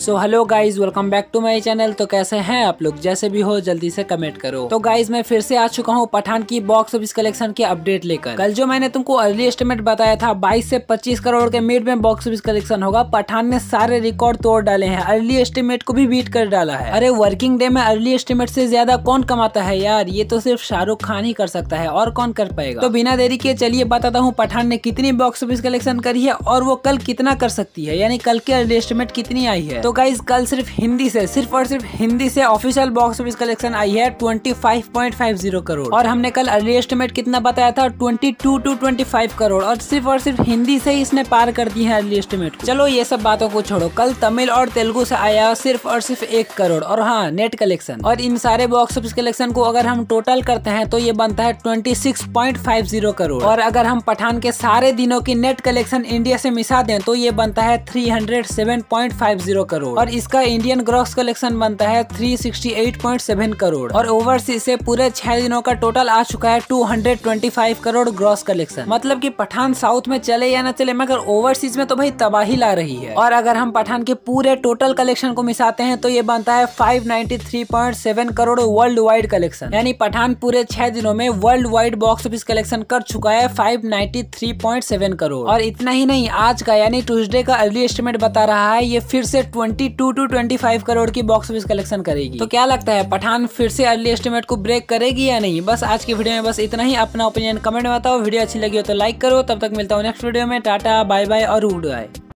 so hello guys welcome back to my channel तो कैसे हैं आप लोग जैसे भी हो जल्दी से कमेंट करो तो गाइज मैं फिर से आ चुका हूँ पठान की बॉक्स ऑफिस कलेक्शन की अपडेट लेकर कल जो मैंने तुमको अर्ली एस्टिमेट बताया था 22 से 25 करोड़ के मिड में बॉक्स ऑफिस कलेक्शन होगा पठान ने सारे रिकॉर्ड तोड़ डाले हैं अर्ली एस्टिमेट को भी बीट कर डाला है अरे वर्किंग डे में अर्ली एस्टिमेट से ज्यादा कौन कमाता है यार ये तो सिर्फ शाहरुख खान ही कर सकता है और कौन कर पाएगा तो बिना देरी के चलिए बताता हूँ पठान ने कितनी बॉक्स ऑफिस कलेक्शन करी है और वो कल कितना कर सकती है यानी कल की अर्ली एस्टिमेट कितनी आई है तो गाइज तो कल सिर्फ हिंदी से सिर्फ और सिर्फ हिंदी से ऑफिशियल बॉक्स ऑफिस कलेक्शन आई है 25.50 करोड़ और हमने कल अर्ली एस्टिमेट कितना बताया था 22 टू टू फाइव करोड़ और सिर्फ और सिर्फ हिंदी से ही इसने पार कर दी है अर्ली एस्टिमेट चलो ये सब बातों को छोड़ो कल तमिल और तेलुगु से आया सिर्फ और सिर्फ एक करोड़ और हाँ नेट कलेक्शन और इन सारे बॉक्स ऑफिस कलेक्शन को अगर हम टोटल करते हैं तो ये बनता है जीरो करोड़ और अगर हम पठान के सारे दिनों की नेट कलेक्शन इंडिया से मिसा दें तो ये बनता है जीरो करोड़ करोड़ और इसका इंडियन ग्रॉक्स कलेक्शन बनता है 368.7 करोड़ और ओवरसीज से पूरे छह दिनों का टोटल आ चुका है 225 करोड़ ग्रॉस कलेक्शन मतलब कि पठान साउथ में चले या न चले मगर ओवरसीज में तो भाई तबाही ला रही है और अगर हम पठान के पूरे टोटल कलेक्शन को मिसाते हैं तो ये बनता है 593.7 करोड़ वर्ल्ड वाइड कलेक्शन यानी पठान पूरे छह दिनों में worldwide box office collection कर चुका है 593.7 करोड़ और इतना ही नहीं आज का यानी ट्यूजडे का अर्ली एस्टिमेट बता रहा है ये फिर से 20 twenty two twenty five crore की बॉक्स ऑफिस कलेक्शन करेगी तो क्या लगता है पठान फिर से अर्ली एस्टिमेट को ब्रेक करेगी या नहीं बस आज की वीडियो में बस इतना ही अपना ओपिनियन कमेंट में बताओ वीडियो अच्छी लगी हो तो लाइक करो तब तक मिलता हूँ नेक्स्ट वीडियो में टाटा बाय बाय और उड़